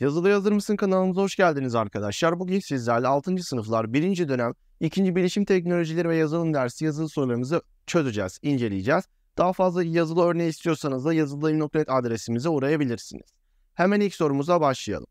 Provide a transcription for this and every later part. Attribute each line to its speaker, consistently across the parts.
Speaker 1: Yazılı Yazır mısın kanalımıza hoş geldiniz arkadaşlar. Bugün sizlerle 6. sınıflar 1. dönem 2. Bilişim Teknolojileri ve Yazılım dersi yazılı sorularımızı çözeceğiz, inceleyeceğiz. Daha fazla yazılı örneği istiyorsanız da yazılı.net adresimize uğrayabilirsiniz. Hemen ilk sorumuza başlayalım.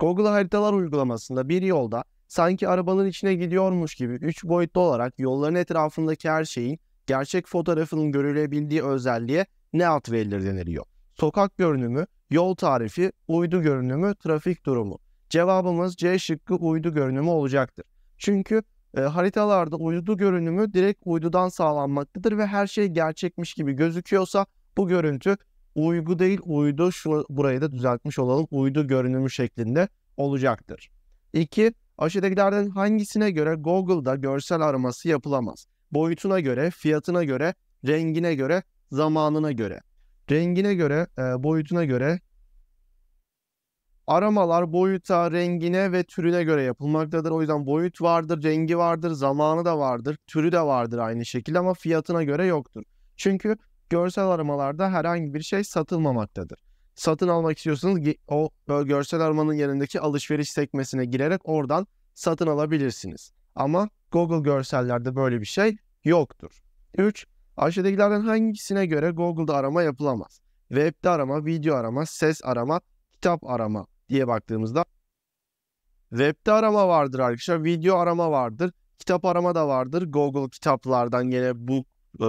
Speaker 1: Google Haritalar uygulamasında bir yolda sanki arabanın içine gidiyormuş gibi 3 boyutlu olarak yolların etrafındaki her şeyin gerçek fotoğrafının görülebildiği özelliğe ne ad verilir deniliyor. Sokak görünümü yol tarifi, uydu görünümü, trafik durumu. Cevabımız C şıkkı uydu görünümü olacaktır. Çünkü e, haritalarda uydu görünümü direkt uydudan sağlanmaktadır ve her şey gerçekmiş gibi gözüküyorsa bu görüntü uygu değil uydu şu burayı da düzeltmiş olalım uydu görünümü şeklinde olacaktır. 2. Aşağıdakilerden hangisine göre Google'da görsel araması yapılamaz? Boyutuna göre, fiyatına göre, rengine göre, zamanına göre rengine göre, e, boyutuna göre aramalar boyuta, rengine ve türüne göre yapılmaktadır. O yüzden boyut vardır, rengi vardır, zamanı da vardır, türü de vardır aynı şekilde ama fiyatına göre yoktur. Çünkü görsel aramalarda herhangi bir şey satılmamaktadır. Satın almak istiyorsanız o görsel aramanın yanındaki alışveriş sekmesine girerek oradan satın alabilirsiniz. Ama Google görsellerde böyle bir şey yoktur. 3. Aşağıdakilerden hangisine göre Google'da arama yapılamaz? Web'de arama, video arama, ses arama, kitap arama diye baktığımızda Web'de arama vardır arkadaşlar, video arama vardır, kitap arama da vardır. Google kitaplardan gene book, e,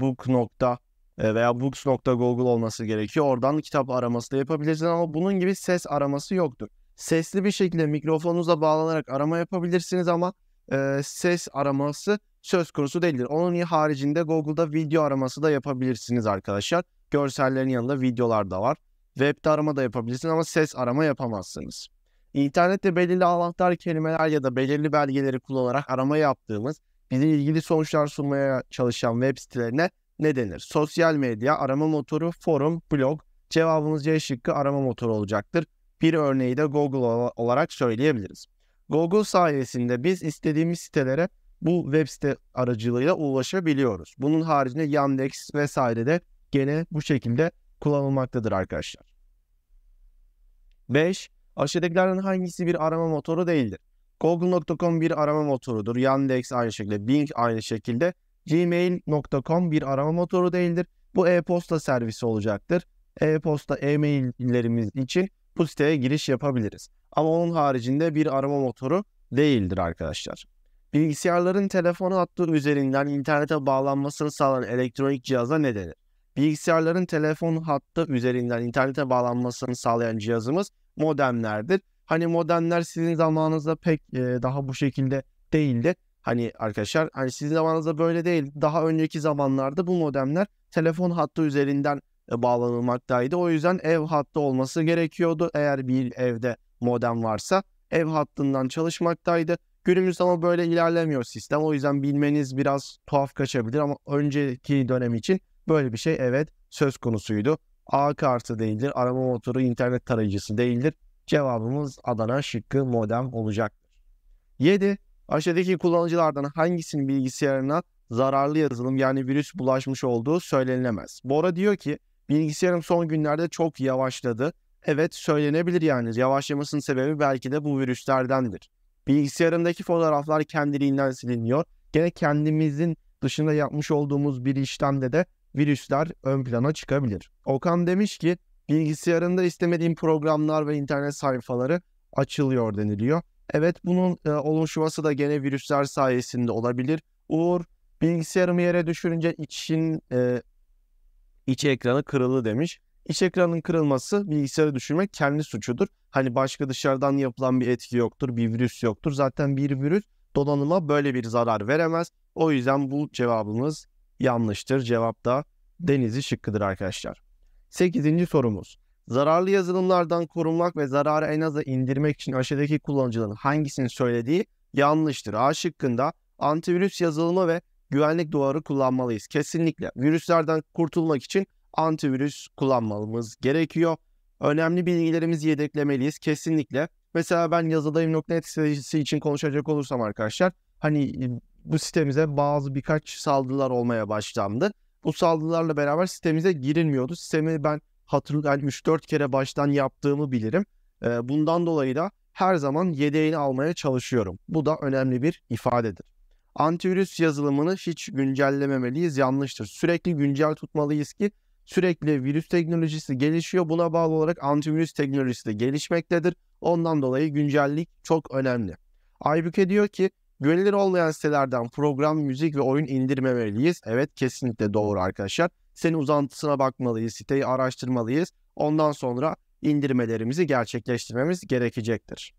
Speaker 1: book nokta e, veya books.google olması gerekiyor. Oradan kitap araması da yapabilirsiniz ama bunun gibi ses araması yoktur. Sesli bir şekilde mikrofonunuza bağlanarak arama yapabilirsiniz ama e, ses araması söz konusu değildir. Onun haricinde Google'da video araması da yapabilirsiniz arkadaşlar. Görsellerin yanında videolar da var. Web'de arama da yapabilirsiniz ama ses arama yapamazsınız. İnternette belirli anahtar kelimeler ya da belirli belgeleri kullanarak arama yaptığımız, bizi ilgili sonuçlar sunmaya çalışan web sitelerine ne denir? Sosyal medya, arama motoru, forum, blog. Cevabımız C şıkkı arama motoru olacaktır. Bir örneği de Google olarak söyleyebiliriz. Google sayesinde biz istediğimiz sitelere bu web site aracılığıyla ulaşabiliyoruz. Bunun haricinde Yandex vesaire de gene bu şekilde kullanılmaktadır arkadaşlar. 5. Aşağıdakilerden hangisi bir arama motoru değildir? Google.com bir arama motorudur. Yandex aynı şekilde, Bing aynı şekilde. Gmail.com bir arama motoru değildir. Bu e-posta servisi olacaktır. E-posta e-maillerimiz için bu siteye giriş yapabiliriz. Ama onun haricinde bir arama motoru değildir arkadaşlar. Bilgisayarların telefonu hattı üzerinden internete bağlanmasını sağlayan elektronik cihaza ne denir? Bilgisayarların telefon hattı üzerinden internete bağlanmasını sağlayan cihazımız modemlerdir. Hani modemler sizin zamanınızda pek e, daha bu şekilde değildi. Hani arkadaşlar hani sizin zamanınızda böyle değil. Daha önceki zamanlarda bu modemler telefon hattı üzerinden e, bağlanılmaktaydı. O yüzden ev hattı olması gerekiyordu. Eğer bir evde modem varsa ev hattından çalışmaktaydı. Günümüzde ama böyle ilerlemiyor sistem. O yüzden bilmeniz biraz tuhaf kaçabilir ama önceki dönem için böyle bir şey evet söz konusuydu. A kartı değildir, arama motoru internet tarayıcısı değildir. Cevabımız Adana şıkkı modem olacaktır. 7. Aşağıdaki kullanıcılardan hangisinin bilgisayarına zararlı yazılım yani virüs bulaşmış olduğu söylenilemez. Bora diyor ki bilgisayarım son günlerde çok yavaşladı. Evet söylenebilir yani yavaşlamasının sebebi belki de bu virüslerdendir. Bilgisayarımdaki fotoğraflar kendiliğinden siliniyor. Gene kendimizin dışında yapmış olduğumuz bir işlemde de virüsler ön plana çıkabilir. Okan demiş ki bilgisayarında istemediğim programlar ve internet sayfaları açılıyor deniliyor. Evet bunun e, oluşması da gene virüsler sayesinde olabilir. Uğur bilgisayarımı yere düşürünce için e, İç ekranı kırılı demiş. İç ekranın kırılması bilgisayarı düşürmek kendi suçudur. Hani başka dışarıdan yapılan bir etki yoktur, bir virüs yoktur. Zaten bir virüs donanıma böyle bir zarar veremez. O yüzden bu cevabımız yanlıştır. Cevap da denizi şıkkıdır arkadaşlar. 8. sorumuz. Zararlı yazılımlardan korunmak ve zararı en aza indirmek için aşağıdaki kullanıcıların hangisini söylediği yanlıştır. A şıkkında antivirüs yazılımı ve güvenlik duvarı kullanmalıyız. Kesinlikle virüslerden kurtulmak için antivirüs kullanmamız gerekiyor. Önemli bilgilerimizi yedeklemeliyiz kesinlikle. Mesela ben yazıdayım.net sitesi için konuşacak olursam arkadaşlar hani e, bu sitemize bazı birkaç saldırılar olmaya başlandı. Bu saldırılarla beraber sitemize girilmiyordu. Sistemi ben hatırlıyorum yani 3-4 kere baştan yaptığımı bilirim. E, bundan dolayı da her zaman yedeğini almaya çalışıyorum. Bu da önemli bir ifadedir antivirüs yazılımını hiç güncellememeliyiz yanlıştır. Sürekli güncel tutmalıyız ki sürekli virüs teknolojisi gelişiyor. Buna bağlı olarak antivirüs teknolojisi de gelişmektedir. Ondan dolayı güncellik çok önemli. Aybüke diyor ki güvenilir olmayan sitelerden program, müzik ve oyun indirmemeliyiz. Evet kesinlikle doğru arkadaşlar. Senin uzantısına bakmalıyız, siteyi araştırmalıyız. Ondan sonra indirmelerimizi gerçekleştirmemiz gerekecektir.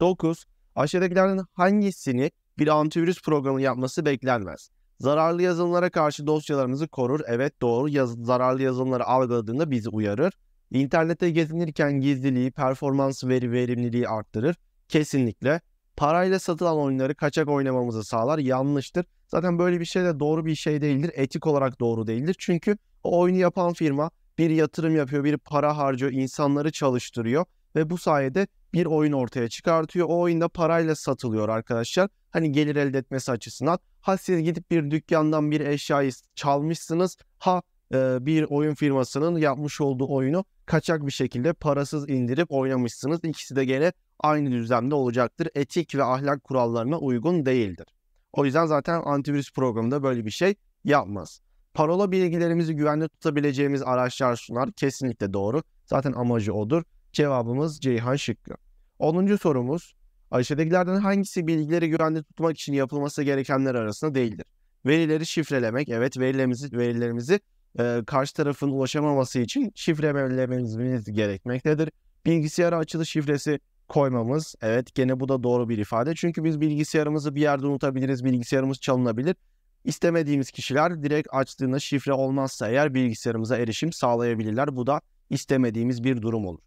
Speaker 1: 9. Aşağıdakilerden hangisini bir antivirüs programı yapması beklenmez. Zararlı yazılımlara karşı dosyalarımızı korur. Evet doğru yaz zararlı yazılımları algıladığında bizi uyarır. İnternette gezinirken gizliliği, performans veri verimliliği arttırır. Kesinlikle. Parayla satılan oyunları kaçak oynamamızı sağlar. Yanlıştır. Zaten böyle bir şey de doğru bir şey değildir. Etik olarak doğru değildir. Çünkü o oyunu yapan firma bir yatırım yapıyor, bir para harcıyor, insanları çalıştırıyor ve bu sayede bir oyun ortaya çıkartıyor. O oyunda parayla satılıyor arkadaşlar. Hani gelir elde etmesi açısından. Ha siz gidip bir dükkandan bir eşyayı çalmışsınız. Ha e, bir oyun firmasının yapmış olduğu oyunu kaçak bir şekilde parasız indirip oynamışsınız. İkisi de gene aynı düzlemde olacaktır. Etik ve ahlak kurallarına uygun değildir. O yüzden zaten antivirüs programında böyle bir şey yapmaz. Parola bilgilerimizi güvenli tutabileceğimiz araçlar sunar. Kesinlikle doğru. Zaten amacı odur. Cevabımız Ceyhan şıkkı. 10. sorumuz. Aşağıdakilerden hangisi bilgileri güvende tutmak için yapılması gerekenler arasında değildir? Verileri şifrelemek. Evet verilerimizi, verilerimizi e, karşı tarafın ulaşamaması için şifrelememiz gerekmektedir. Bilgisayara açılı şifresi koymamız. Evet gene bu da doğru bir ifade. Çünkü biz bilgisayarımızı bir yerde unutabiliriz. Bilgisayarımız çalınabilir. İstemediğimiz kişiler direkt açtığında şifre olmazsa eğer bilgisayarımıza erişim sağlayabilirler. Bu da istemediğimiz bir durum olur.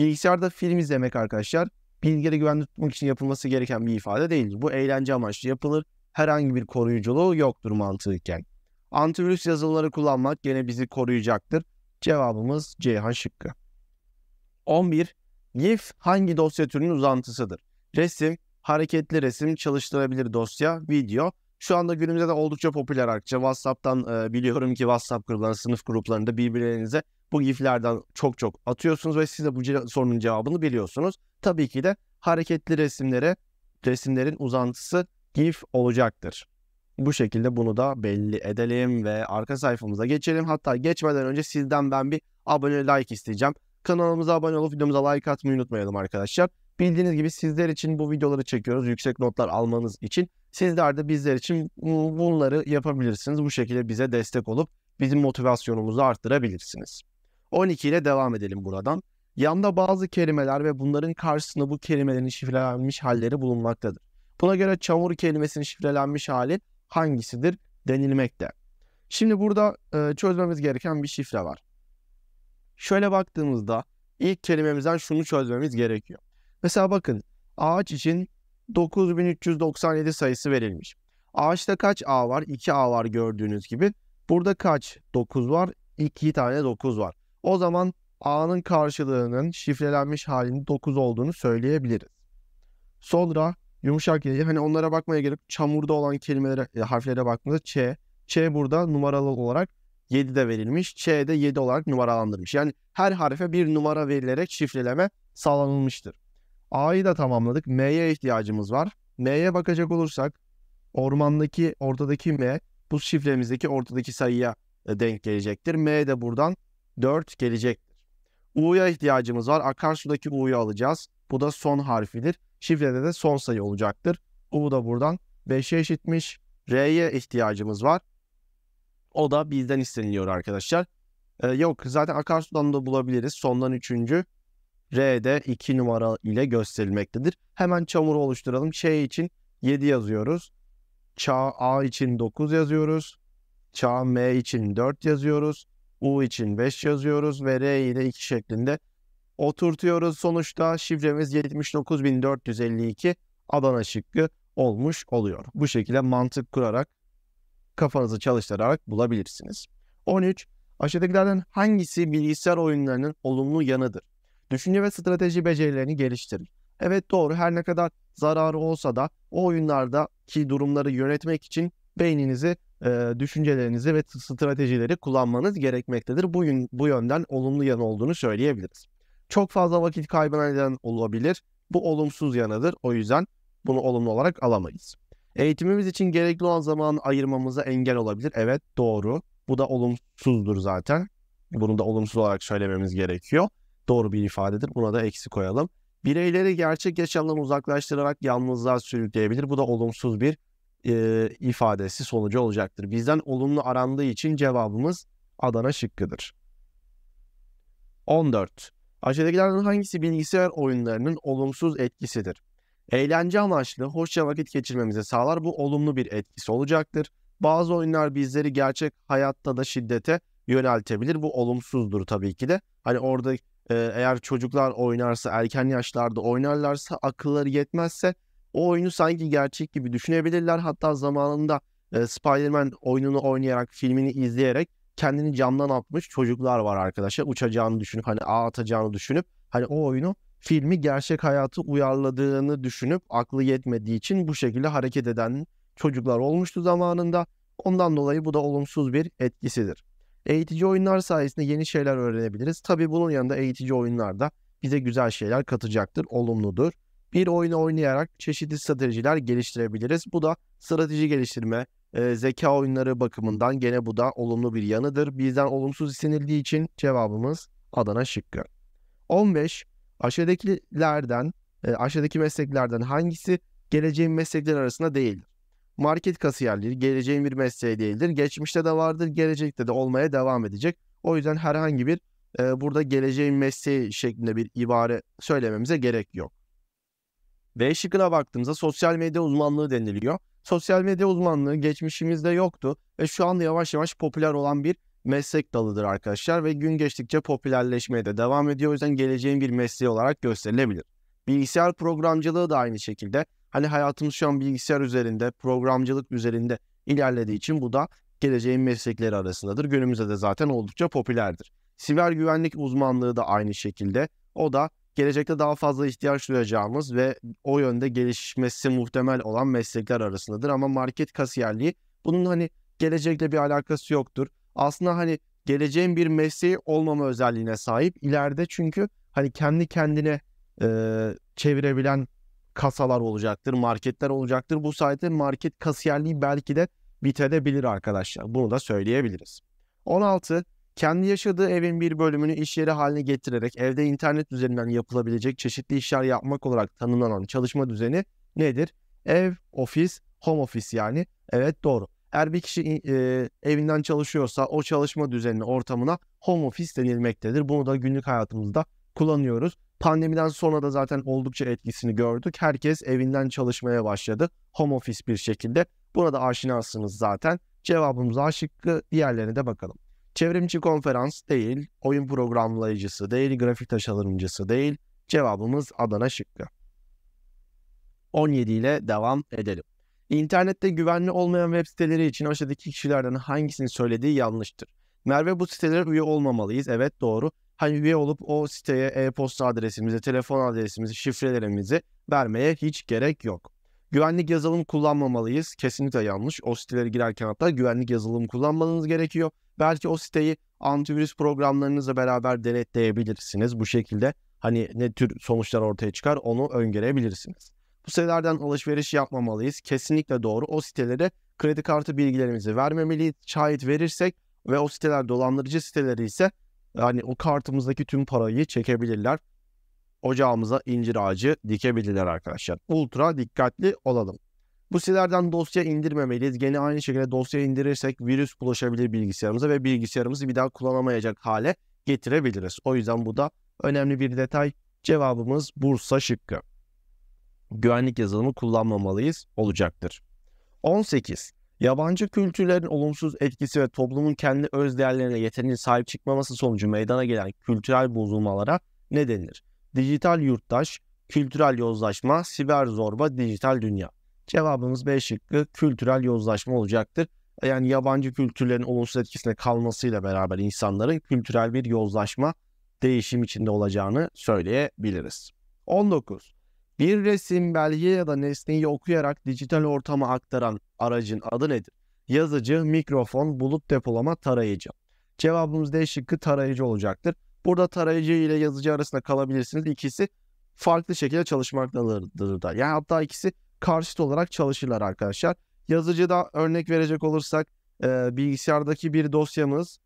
Speaker 1: Bilgisayarda film izlemek arkadaşlar bilgileri güvenli tutmak için yapılması gereken bir ifade değildir. Bu eğlence amaçlı yapılır. Herhangi bir koruyuculuğu yoktur mantıken. Antivirüs yazılımları kullanmak gene bizi koruyacaktır. Cevabımız Ceyhan şıkkı. 11. GIF hangi dosya türünün uzantısıdır? Resim, hareketli resim, çalıştırabilir dosya, video. Şu anda günümüzde de oldukça popüler arkadaşlar. WhatsApp'tan e, biliyorum ki WhatsApp gruplarında, sınıf gruplarında birbirlerinize bu giflerden çok çok atıyorsunuz ve siz de bu sorunun cevabını biliyorsunuz. Tabii ki de hareketli resimlere resimlerin uzantısı gif olacaktır. Bu şekilde bunu da belli edelim ve arka sayfamıza geçelim. Hatta geçmeden önce sizden ben bir abone like isteyeceğim. Kanalımıza abone olup videomuza like atmayı unutmayalım arkadaşlar. Bildiğiniz gibi sizler için bu videoları çekiyoruz. Yüksek notlar almanız için. Sizler de bizler için bunları yapabilirsiniz. Bu şekilde bize destek olup bizim motivasyonumuzu arttırabilirsiniz. 12 ile devam edelim buradan. Yanda bazı kelimeler ve bunların karşısında bu kelimelerin şifrelenmiş halleri bulunmaktadır. Buna göre çamur kelimesinin şifrelenmiş hali hangisidir denilmekte. Şimdi burada e, çözmemiz gereken bir şifre var. Şöyle baktığımızda ilk kelimemizden şunu çözmemiz gerekiyor. Mesela bakın ağaç için 9397 sayısı verilmiş. Ağaçta kaç A var? 2 A var gördüğünüz gibi. Burada kaç? 9 var. 2 tane 9 var. O zaman A'nın karşılığının şifrelenmiş halinin 9 olduğunu söyleyebiliriz. Sonra yumuşak Y. Hani onlara bakmaya gerek çamurda olan kelimelere, e, harflere baktığımızda Ç. Ç burada numaralı olarak 7'de verilmiş. Ç de 7 olarak numaralandırmış. Yani her harfe bir numara verilerek şifreleme sağlanılmıştır. A'yı da tamamladık. M'ye ihtiyacımız var. M'ye bakacak olursak ormandaki ortadaki M bu şifremizdeki ortadaki sayıya e, denk gelecektir. M de buradan 4 gelecektir. U'ya ihtiyacımız var. Akarsudaki U'yu alacağız. Bu da son harfidir. Şifrede de son sayı olacaktır. U da buradan 5'e eşitmiş. R'ye ihtiyacımız var. O da bizden isteniliyor arkadaşlar. Ee, yok zaten akarsudan da bulabiliriz. Sondan üçüncü. R'de de 2 numara ile gösterilmektedir. Hemen çamuru oluşturalım. Ş için 7 yazıyoruz. Çağ A için 9 yazıyoruz. Çağ M için 4 yazıyoruz. U için 5 yazıyoruz ve R ile 2 şeklinde oturtuyoruz. Sonuçta şifremiz 79452 Adana şıkkı olmuş oluyor. Bu şekilde mantık kurarak kafanızı çalıştırarak bulabilirsiniz. 13. Aşağıdakilerden hangisi bilgisayar oyunlarının olumlu yanıdır? Düşünce ve strateji becerilerini geliştirir. Evet doğru her ne kadar zararı olsa da o oyunlardaki durumları yönetmek için beyninizi e, düşüncelerinizi ve stratejileri kullanmanız gerekmektedir. Bugün bu yönden olumlu yanı olduğunu söyleyebiliriz. Çok fazla vakit kaybına neden olabilir. Bu olumsuz yanıdır. O yüzden bunu olumlu olarak alamayız. Eğitimimiz için gerekli olan zamanı ayırmamıza engel olabilir. Evet doğru. Bu da olumsuzdur zaten. Bunu da olumsuz olarak söylememiz gerekiyor. Doğru bir ifadedir. Buna da eksi koyalım. Bireyleri gerçek yaşamdan uzaklaştırarak yalnızlığa sürükleyebilir. Bu da olumsuz bir e, ifadesi sonucu olacaktır. Bizden olumlu arandığı için cevabımız Adana şıkkıdır. 14. Aşağıdakilerden hangisi bilgisayar oyunlarının olumsuz etkisidir? Eğlence amaçlı hoşça vakit geçirmemize sağlar. Bu olumlu bir etkisi olacaktır. Bazı oyunlar bizleri gerçek hayatta da şiddete yöneltebilir. Bu olumsuzdur tabii ki de. Hani orada eğer çocuklar oynarsa, erken yaşlarda oynarlarsa, akılları yetmezse o oyunu sanki gerçek gibi düşünebilirler. Hatta zamanında e, Spider-Man oyununu oynayarak, filmini izleyerek kendini camdan atmış çocuklar var arkadaşlar. Uçacağını düşünüp hani ağ atacağını düşünüp hani o oyunu filmi gerçek hayatı uyarladığını düşünüp aklı yetmediği için bu şekilde hareket eden çocuklar olmuştu zamanında. Ondan dolayı bu da olumsuz bir etkisidir. Eğitici oyunlar sayesinde yeni şeyler öğrenebiliriz. Tabi bunun yanında eğitici oyunlar da bize güzel şeyler katacaktır, olumludur bir oyunu oynayarak çeşitli stratejiler geliştirebiliriz. Bu da strateji geliştirme, e, zeka oyunları bakımından gene bu da olumlu bir yanıdır. Bizden olumsuz istenildiği için cevabımız Adana şıkkı. 15. Aşağıdakilerden, e, aşağıdaki mesleklerden hangisi geleceğin meslekler arasında değildir? Market kasiyerliği geleceğin bir mesleği değildir. Geçmişte de vardır, gelecekte de olmaya devam edecek. O yüzden herhangi bir e, burada geleceğin mesleği şeklinde bir ibare söylememize gerek yok. B şıkkına baktığımızda sosyal medya uzmanlığı deniliyor. Sosyal medya uzmanlığı geçmişimizde yoktu ve şu anda yavaş yavaş popüler olan bir meslek dalıdır arkadaşlar ve gün geçtikçe popülerleşmeye de devam ediyor. O yüzden geleceğin bir mesleği olarak gösterilebilir. Bilgisayar programcılığı da aynı şekilde. Hani hayatımız şu an bilgisayar üzerinde, programcılık üzerinde ilerlediği için bu da geleceğin meslekleri arasındadır. Günümüzde de zaten oldukça popülerdir. Siber güvenlik uzmanlığı da aynı şekilde. O da gelecekte daha fazla ihtiyaç duyacağımız ve o yönde gelişmesi muhtemel olan meslekler arasındadır. Ama market kasiyerliği bunun hani gelecekle bir alakası yoktur. Aslında hani geleceğin bir mesleği olmama özelliğine sahip. İleride çünkü hani kendi kendine e, çevirebilen kasalar olacaktır, marketler olacaktır. Bu sayede market kasiyerliği belki de bitebilir arkadaşlar. Bunu da söyleyebiliriz. 16. Kendi yaşadığı evin bir bölümünü iş yeri haline getirerek evde internet üzerinden yapılabilecek çeşitli işler yapmak olarak tanımlanan çalışma düzeni nedir? Ev, ofis, home office yani. Evet doğru. Eğer bir kişi e, evinden çalışıyorsa o çalışma düzenini ortamına home office denilmektedir. Bunu da günlük hayatımızda kullanıyoruz. Pandemiden sonra da zaten oldukça etkisini gördük. Herkes evinden çalışmaya başladı. Home office bir şekilde. Burada aşinasınız zaten. Cevabımız A şıkkı. Diğerlerine de bakalım. Çevrimçi konferans değil, oyun programlayıcısı değil, grafik tasarımcısı değil. Cevabımız Adana şıkkı. 17 ile devam edelim. İnternette güvenli olmayan web siteleri için aşağıdaki kişilerden hangisinin söylediği yanlıştır? Merve bu sitelere üye olmamalıyız. Evet doğru. Hani üye olup o siteye e-posta adresimizi, telefon adresimizi, şifrelerimizi vermeye hiç gerek yok. Güvenlik yazılım kullanmamalıyız. Kesinlikle yanlış. O sitelere girerken hatta güvenlik yazılım kullanmanız gerekiyor. Belki o siteyi antivirüs programlarınızla beraber denetleyebilirsiniz. Bu şekilde hani ne tür sonuçlar ortaya çıkar onu öngörebilirsiniz. Bu sitelerden alışveriş yapmamalıyız. Kesinlikle doğru. O sitelere kredi kartı bilgilerimizi vermemeliyiz. Şahit verirsek ve o siteler dolandırıcı siteleri ise yani o kartımızdaki tüm parayı çekebilirler ocağımıza incir ağacı dikebilirler arkadaşlar. Ultra dikkatli olalım. Bu sitelerden dosya indirmemeliyiz. Gene aynı şekilde dosya indirirsek virüs bulaşabilir bilgisayarımıza ve bilgisayarımızı bir daha kullanamayacak hale getirebiliriz. O yüzden bu da önemli bir detay. Cevabımız Bursa şıkkı. Güvenlik yazılımı kullanmamalıyız olacaktır. 18. Yabancı kültürlerin olumsuz etkisi ve toplumun kendi öz değerlerine yeterince sahip çıkmaması sonucu meydana gelen kültürel bozulmalara ne denilir? dijital yurttaş, kültürel yozlaşma, siber zorba, dijital dünya. Cevabımız B şıkkı kültürel yozlaşma olacaktır. E, yani yabancı kültürlerin olumsuz etkisine kalmasıyla beraber insanların kültürel bir yozlaşma değişim içinde olacağını söyleyebiliriz. 19. Bir resim, belge ya da nesneyi okuyarak dijital ortama aktaran aracın adı nedir? Yazıcı, mikrofon, bulut depolama, tarayıcı. Cevabımız D şıkkı tarayıcı olacaktır. Burada tarayıcı ile yazıcı arasında kalabilirsiniz. İkisi farklı şekilde çalışmaktadır da. Yani hatta ikisi karşıt olarak çalışırlar arkadaşlar. Yazıcıda örnek verecek olursak e, bilgisayardaki bir dosyamızı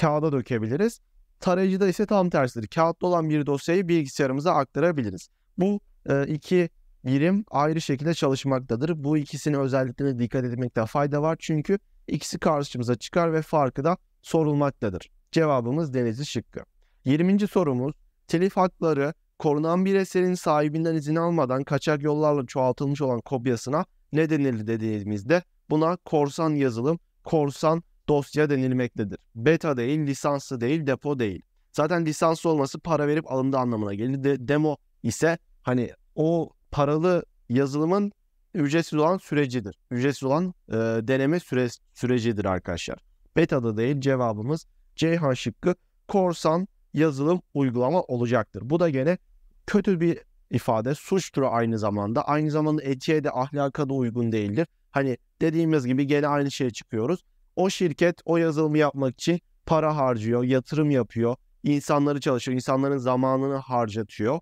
Speaker 1: kağıda dökebiliriz. Tarayıcıda ise tam tersidir. Kağıtta olan bir dosyayı bilgisayarımıza aktarabiliriz. Bu e, iki birim ayrı şekilde çalışmaktadır. Bu ikisinin özelliklerine dikkat etmekte fayda var. Çünkü ikisi karşımıza çıkar ve farkı da sorulmaktadır. Cevabımız Denizli şıkkı. 20. sorumuz telif hakları korunan bir eserin sahibinden izin almadan kaçak yollarla çoğaltılmış olan kopyasına ne denildi dediğimizde buna korsan yazılım, korsan dosya denilmektedir. Beta değil, lisanslı değil, depo değil. Zaten lisanslı olması para verip alındığı anlamına gelir. De, demo ise hani o paralı yazılımın ücretsiz olan sürecidir. Ücretsiz olan e, deneme süre, sürecidir arkadaşlar. Beta da değil cevabımız Ceyhan şıkkı korsan yazılım uygulama olacaktır. Bu da gene kötü bir ifade. suçtur aynı zamanda. Aynı zamanda etiğe de ahlaka da uygun değildir. Hani dediğimiz gibi gene aynı şeye çıkıyoruz. O şirket o yazılımı yapmak için para harcıyor, yatırım yapıyor, insanları çalışıyor, insanların zamanını harcatıyor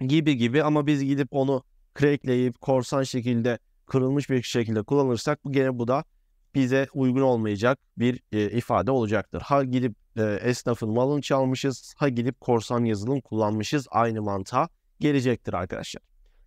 Speaker 1: gibi gibi ama biz gidip onu crackleyip korsan şekilde kırılmış bir şekilde kullanırsak bu gene bu da bize uygun olmayacak bir e, ifade olacaktır. Ha gidip e, esnafın malını çalmışız, ha gidip korsan yazılım kullanmışız aynı mantığa gelecektir arkadaşlar.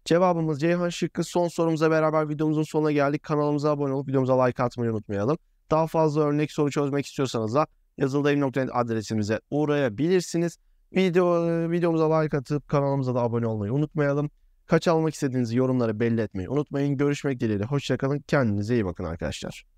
Speaker 1: Cevabımız Ceyhan şıkkı. Son sorumuza beraber videomuzun sonuna geldik. Kanalımıza abone olup videomuza like atmayı unutmayalım. Daha fazla örnek soru çözmek istiyorsanız da yazıldayım.net adresimize uğrayabilirsiniz. Video, e, videomuza like atıp kanalımıza da abone olmayı unutmayalım. Kaç almak istediğinizi yorumlara belli etmeyi unutmayın. Görüşmek dileğiyle. Hoşçakalın. Kendinize iyi bakın arkadaşlar.